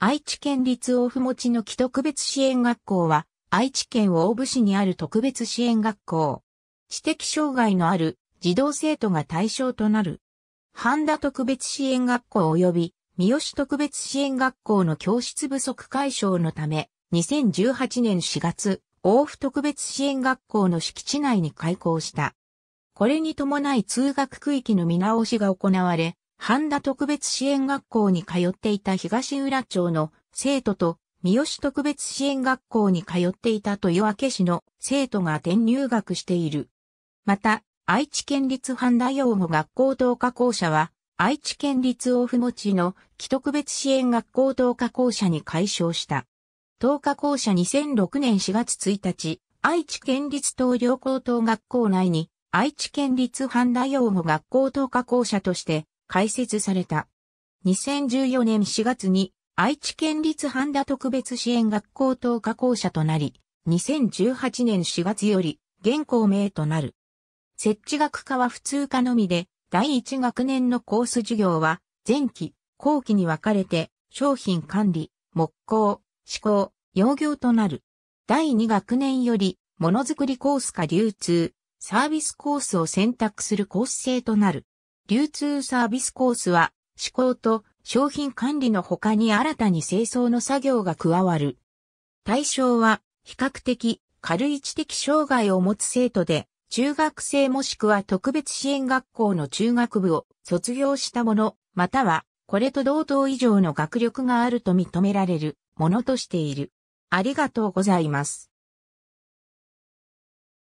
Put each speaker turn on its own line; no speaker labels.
愛知県立大府持ちの木特別支援学校は、愛知県大府市にある特別支援学校。知的障害のある児童生徒が対象となる。半田特別支援学校及び三好特別支援学校の教室不足解消のため、2018年4月、大府特別支援学校の敷地内に開校した。これに伴い通学区域の見直しが行われ、半田特別支援学校に通っていた東浦町の生徒と三好特別支援学校に通っていた豊明市の生徒が転入学している。また、愛知県立半田養護学校等科校舎は、愛知県立大府持の既特別支援学校等科校舎に改称した。等科校舎2006年4月1日、愛知県立東陵高等学校内に、愛知県立半田養護学校等科校舎として、開設された。2014年4月に愛知県立半田特別支援学校等科校舎となり、2018年4月より現校名となる。設置学科は普通科のみで、第1学年のコース授業は、前期、後期に分かれて、商品管理、木工、施工、養業となる。第2学年より、ものづくりコースか流通、サービスコースを選択するコース制となる。流通サービスコースは、試行と商品管理の他に新たに清掃の作業が加わる。対象は、比較的軽い知的障害を持つ生徒で、中学生もしくは特別支援学校の中学部を卒業した者、または、これと同等以上の学力があると認められるものとしている。ありがとうございます。